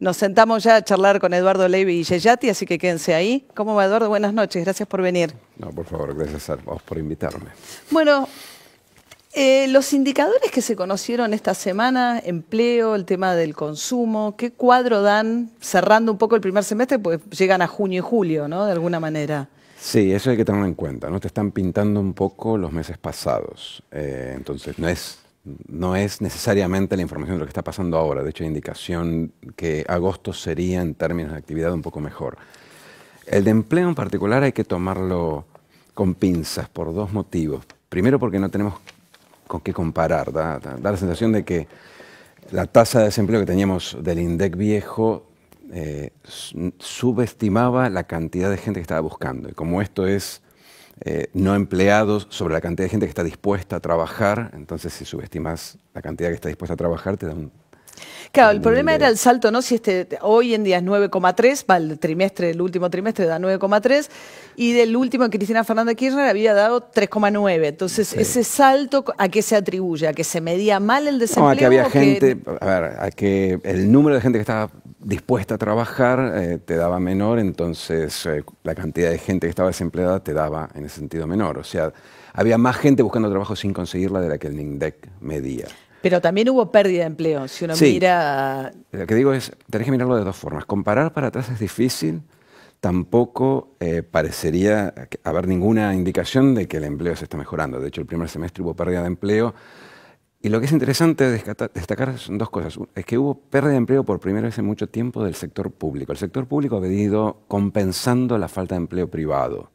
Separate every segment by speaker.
Speaker 1: Nos sentamos ya a charlar con Eduardo Levy y Yeyati, así que quédense ahí. ¿Cómo va, Eduardo? Buenas noches, gracias por venir.
Speaker 2: No, por favor, gracias a vos por invitarme.
Speaker 1: Bueno, eh, los indicadores que se conocieron esta semana, empleo, el tema del consumo, ¿qué cuadro dan cerrando un poco el primer semestre? Pues llegan a junio y julio, ¿no? De alguna manera.
Speaker 2: Sí, eso hay que tenerlo en cuenta, ¿no? Te están pintando un poco los meses pasados. Eh, entonces, no es no es necesariamente la información de lo que está pasando ahora. De hecho, hay indicación que agosto sería en términos de actividad un poco mejor. El de empleo en particular hay que tomarlo con pinzas por dos motivos. Primero porque no tenemos con qué comparar. Da, la sensación de que la tasa de desempleo que teníamos del INDEC viejo eh, subestimaba la cantidad de gente que estaba buscando. Y como esto es eh, no empleados, sobre la cantidad de gente que está dispuesta a trabajar. Entonces, si subestimas la cantidad que está dispuesta a trabajar, te da un
Speaker 1: Claro, el problema era el salto, ¿no? Si este hoy en día es 9,3, va el trimestre, el último trimestre da 9,3, y del último Cristina Fernández Kirchner había dado 3,9. Entonces, ese salto, ¿a qué se atribuye? ¿A que se medía mal el desempleo? No, a que había gente,
Speaker 2: a ver, a que el número de gente que estaba dispuesta a trabajar eh, te daba menor, entonces eh, la cantidad de gente que estaba desempleada te daba en ese sentido menor. O sea, había más gente buscando trabajo sin conseguirla de la que el NINDEC medía.
Speaker 1: Pero también hubo pérdida de empleo. Si uno mira.
Speaker 2: Lo que digo es, tenés que mirarlo de dos formas. Comparar para atrás es difícil. Tampoco eh, parecería haber ninguna indicación de que el empleo se está mejorando. De hecho, el primer semestre hubo pérdida de empleo. Y lo que es interesante destacar son dos cosas. Es que hubo pérdida de empleo por primera vez en mucho tiempo del sector público. El sector público ha venido compensando la falta de empleo privado.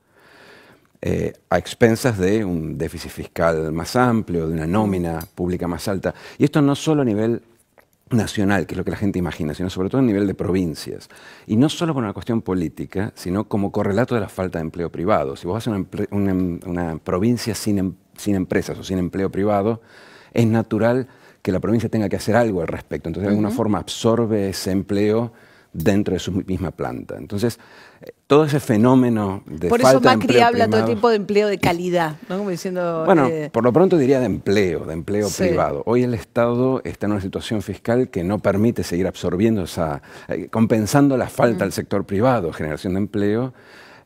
Speaker 2: Eh, a expensas de un déficit fiscal más amplio, de una nómina pública más alta. Y esto no solo a nivel nacional, que es lo que la gente imagina, sino sobre todo a nivel de provincias. Y no solo con una cuestión política, sino como correlato de la falta de empleo privado. Si vos haces una, una, provincia em-, sin, empresas o sin empleo privado, es natural que la provincia tenga que hacer algo al respecto. Entonces, de alguna forma, absorbe ese empleo dentro de su misma planta. Entonces, eh, todo ese fenómeno de... Por eso Macri habla todo tipo
Speaker 1: de empleo de calidad, ¿no? Como diciendo... Bueno, eh, por
Speaker 2: lo pronto diría de empleo, de empleo privado. Hoy el Estado está en una situación fiscal que no permite seguir absorbiendo esa, eh, compensando la falta mm. al sector privado, generación de empleo,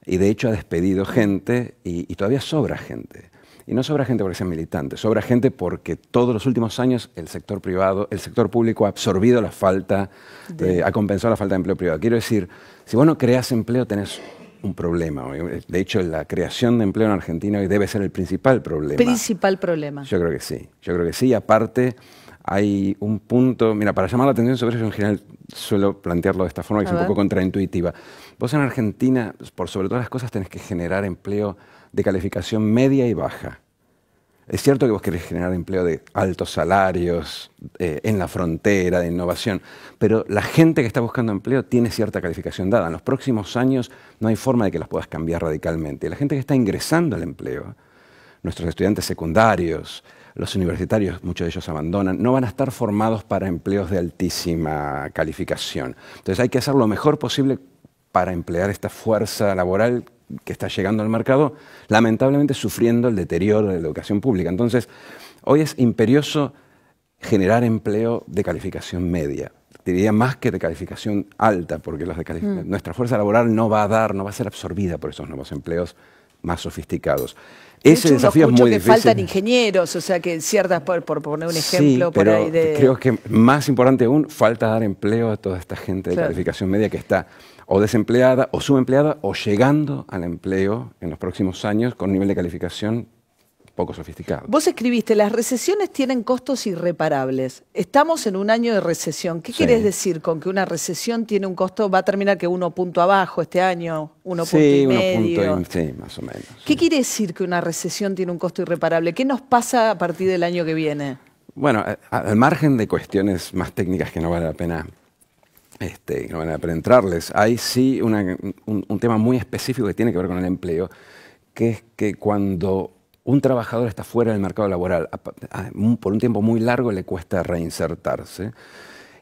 Speaker 2: y de hecho ha despedido gente y todavía sobra gente. Y no sobra gente porque sea militante sobra gente porque todos los últimos años el sector privado, el sector público ha absorbido la falta, eh, ha compensado la falta de empleo privado. Quiero decir, si vos no creás empleo tenés un problema. De hecho, la creación de empleo en Argentina hoy debe ser el principal problema. Principal problema. Yo creo que sí. Yo creo que sí. Aparte, hay un punto. Mira, para llamar la atención sobre eso, en general suelo plantearlo de esta forma, que es un poco contraintuitiva. Vos en Argentina, por sobre todas las cosas, tenés que generar empleo de calificación media y baja. Es cierto que vos querés generar empleo de altos salarios, eh, en la frontera, de innovación, pero la gente que está buscando empleo tiene cierta calificación dada. En los próximos años no hay forma de que las puedas cambiar radicalmente. La gente que está ingresando al empleo, nuestros estudiantes secundarios, los universitarios, muchos de ellos abandonan, no van a estar formados para empleos de altísima calificación. Entonces hay que hacer lo mejor posible para emplear esta fuerza laboral que está llegando al mercado, lamentablemente sufriendo el deterioro de la educación pública. Entonces, hoy es imperioso generar empleo de calificación media. Diría más que de calificación alta, porque mm. nuestra fuerza laboral no va a dar, no va a ser absorbida por esos nuevos empleos más sofisticados. Ese desafío es muy que difícil. faltan
Speaker 1: ingenieros, o sea que ciertas, por, poner un ejemplo, por ahí de... Creo
Speaker 2: que más importante aún, falta dar empleo a toda esta gente de calificación media que está o desempleada o subempleada o llegando al empleo en los próximos años con un nivel de calificación poco sofisticado.
Speaker 1: Vos escribiste, las recesiones tienen costos irreparables. Estamos en un año de recesión. ¿Qué quieres decir con que una recesión tiene un costo, va a terminar que uno punto abajo este año, uno punto y uno Punto y, sí, más o menos. ¿Qué quiere decir que una recesión tiene un costo irreparable? ¿Qué nos pasa a partir del año que viene?
Speaker 2: Bueno, al margen de cuestiones más técnicas que no vale la pena este, no van a entrarles, Hay sí un, un, tema muy específico que tiene que ver con el empleo, que es que cuando un trabajador está fuera del mercado laboral, por un tiempo muy largo le cuesta reinsertarse.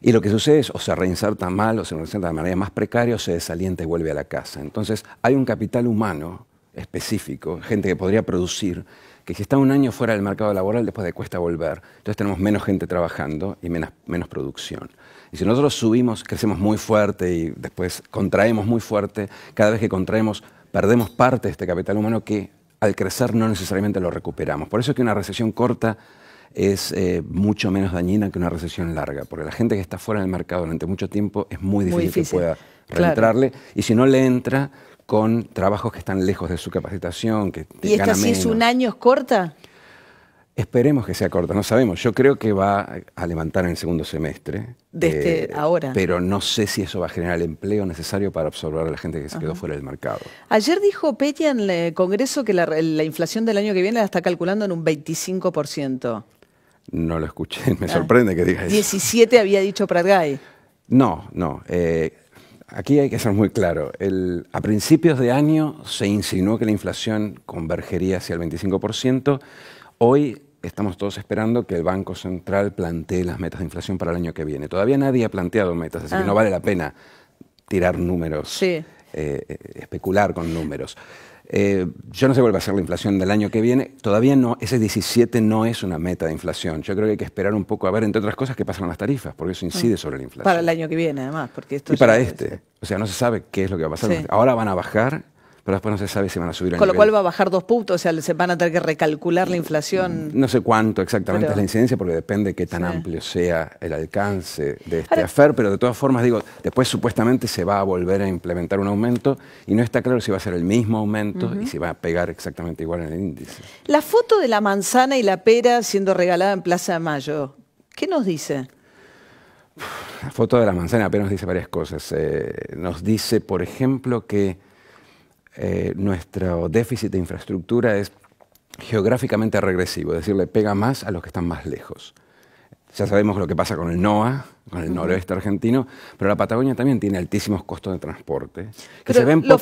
Speaker 2: Y lo que sucede es o se reinserta mal o se reinserta de manera más precaria o se desalienta y vuelve a la casa. Entonces hay un capital humano específico, gente que podría producir, que si está un año fuera del mercado laboral, después le cuesta volver. Entonces tenemos menos gente trabajando y menos, menos producción. Y si nosotros subimos, crecemos muy fuerte y después contraemos muy fuerte, cada vez que contraemos perdemos parte de este capital humano que al crecer no necesariamente lo recuperamos. Por eso es que una recesión corta es eh, mucho menos dañina que una recesión larga, porque la gente que está fuera del mercado durante mucho tiempo es muy difícil, que pueda reentrarle y si no le entra, con trabajos que están lejos de su capacitación. Que ¿Y esta si es un
Speaker 1: año es corta?
Speaker 2: Esperemos que sea corta, no sabemos. Yo creo que va a levantar en el segundo semestre. Desde este eh,
Speaker 1: ahora. Pero
Speaker 2: no sé si eso va a generar el empleo necesario para absorber a la gente que se quedó fuera del mercado.
Speaker 1: Ayer dijo Petia en el Congreso que la, inflación del año que viene la está calculando en un 25%.
Speaker 2: No lo escuché, me ah. sorprende que diga eso.
Speaker 1: 17 había dicho Pragai.
Speaker 2: No, no. Eh, Aquí hay que ser muy claro. a principios de año se insinuó que la inflación convergería hacia el 25%. Hoy estamos todos esperando que el Banco Central plantee las metas de inflación para el año que viene. Todavía nadie ha planteado metas, así que ah. no vale la pena tirar números, eh, eh, especular con números. Eh, yo no sé cuál va a ser la inflación del año que viene. Todavía no, ese 17 no es una meta de inflación. Yo creo que hay que esperar un poco a ver, entre otras cosas, qué pasan las tarifas, porque eso incide mm. sobre la inflación. Para el
Speaker 1: año que viene, además, porque esto. Y para
Speaker 2: este. O sea, no se sabe qué es lo que va a pasar. Ahora van a bajar pero después no se sabe si van a subir o Con lo cual va a
Speaker 1: bajar dos puntos, o sea, se van a tener que recalcular la inflación.
Speaker 2: No sé cuánto exactamente es la incidencia, porque depende de qué tan amplio sea el alcance de este AFER, pero de todas formas digo, después supuestamente se va a volver a implementar un aumento y no está claro si va a ser el mismo aumento y si va a pegar exactamente igual en el índice.
Speaker 1: La foto de la manzana y la pera siendo regalada en Plaza de Mayo, ¿qué nos dice?
Speaker 2: La foto de la manzana nos dice varias cosas. Eh, nos dice, por ejemplo, que eh, nuestro déficit de infraestructura es geográficamente regresivo, es decir, le pega más a los que están más lejos. Ya sabemos lo que pasa con el NOA, con el noroeste argentino, pero la Patagonia también tiene altísimos costos de transporte. los fleteros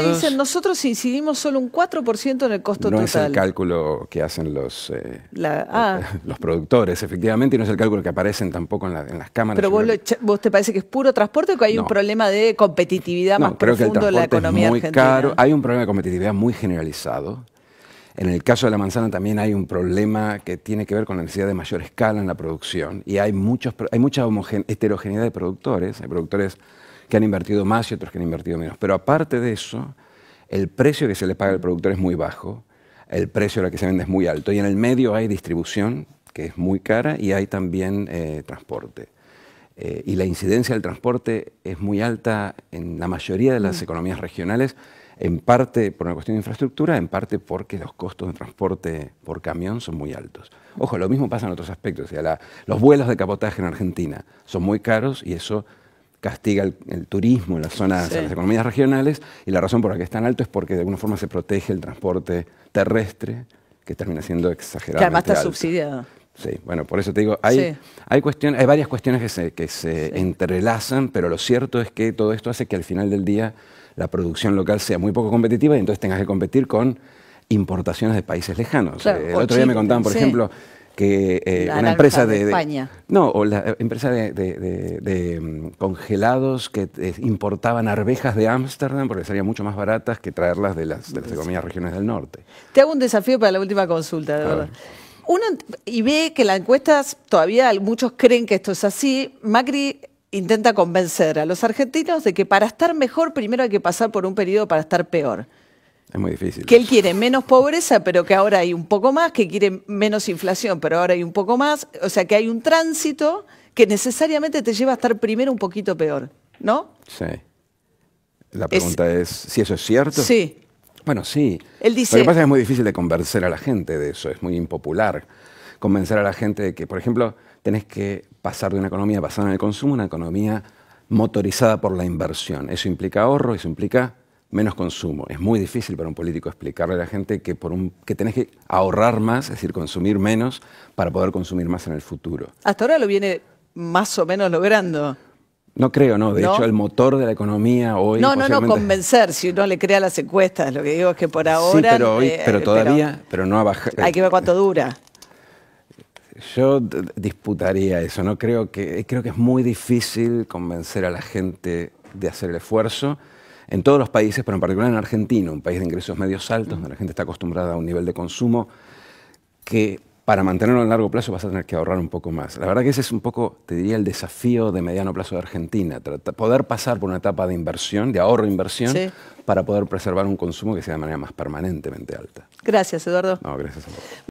Speaker 2: te dicen,
Speaker 1: nosotros incidimos solo un 4% en el costo total. No es el
Speaker 2: cálculo que hacen los, eh,
Speaker 1: ah.
Speaker 2: los productores, efectivamente, y no es el cálculo que aparecen tampoco en, las cámaras. ¿Pero
Speaker 1: vos, te parece que es puro transporte o que hay un problema de competitividad no, más creo que el transporte es muy Caro.
Speaker 2: Hay un problema de competitividad muy generalizado. En el caso de la manzana también hay un problema que tiene que ver con la necesidad de mayor escala en la producción y hay, hay mucha heterogeneidad de productores, hay productores que han invertido más y otros que han invertido menos. Pero aparte de eso, el precio que se le paga al productor es muy bajo, el precio a la que se vende es muy alto y en el medio hay distribución, que es muy cara, y hay también eh, transporte. Eh, y la incidencia del transporte es muy alta en la mayoría de las mm. economías regionales en parte por una cuestión de infraestructura, en parte porque los costos de transporte por camión son muy altos. Ojo, lo mismo pasa en otros aspectos. O la, los vuelos de cabotaje en Argentina son muy caros y eso castiga el, turismo en las zonas, en las economías regionales y la razón por la que es tan alto es porque de alguna forma se protege el transporte terrestre que termina siendo exageradamente además está subsidiado. Sí, bueno, por eso te digo, hay, hay, cuestiones, hay varias cuestiones que se, que se entrelazan, pero lo cierto es que todo esto hace que al final del día la producción local sea muy poco competitiva y entonces tengas que competir con importaciones de países lejanos. Eh, el otro día me contaban, por ejemplo, que eh, una empresa de, de, España. No, o la eh, empresa de, mm, congelados que importaban arvejas de Ámsterdam porque serían mucho más baratas que traerlas de las, de las regiones del norte.
Speaker 1: Te hago un desafío para la última consulta, de verdad y ve que la encuesta, todavía muchos creen que esto es así, Macri intenta convencer a los argentinos de que para estar mejor primero hay que pasar por un periodo para estar peor.
Speaker 2: Es muy difícil. Que él
Speaker 1: quiere menos pobreza, pero que ahora hay un poco más, que quiere menos inflación, pero ahora hay un poco más. O sea, que hay un tránsito que necesariamente te lleva a estar primero un poquito peor, ¿no?
Speaker 2: Sí. La pregunta es, es si eso es cierto. Sí. Bueno, sí. Lo que pasa es que es muy difícil de convencer a la gente de eso, es muy impopular convencer a la gente de que, por ejemplo, tenés que pasar de una economía basada en el consumo a una economía motorizada por la inversión. Eso implica ahorro, eso implica menos consumo. Es muy difícil para un político explicarle a la gente que, por un, que tenés que ahorrar más, es decir, consumir menos, para poder consumir más en el futuro.
Speaker 1: Hasta ahora lo viene más o menos logrando.
Speaker 2: No creo, no. De hecho, el motor de la economía hoy. No, no, no,
Speaker 1: convencer. Si uno le crea las encuestas, lo que digo es que por ahora. Sí, pero, hoy, eh, pero eh, todavía,
Speaker 2: pero, no ha Hay que ver
Speaker 1: cuánto dura.
Speaker 2: Yo disputaría eso. No creo que creo que es muy difícil convencer a la gente de hacer el esfuerzo en todos los países, pero en particular en Argentina, un país de ingresos medios altos, donde la gente está acostumbrada a un nivel de consumo que para mantenerlo a largo plazo vas a tener que ahorrar un poco más. La verdad que ese es un poco, te diría, el desafío de mediano plazo de Argentina, poder pasar por una etapa de inversión, de ahorro-inversión, e para poder preservar un consumo que sea de manera más permanentemente alta.
Speaker 1: Gracias, Eduardo.
Speaker 2: No, gracias a vos.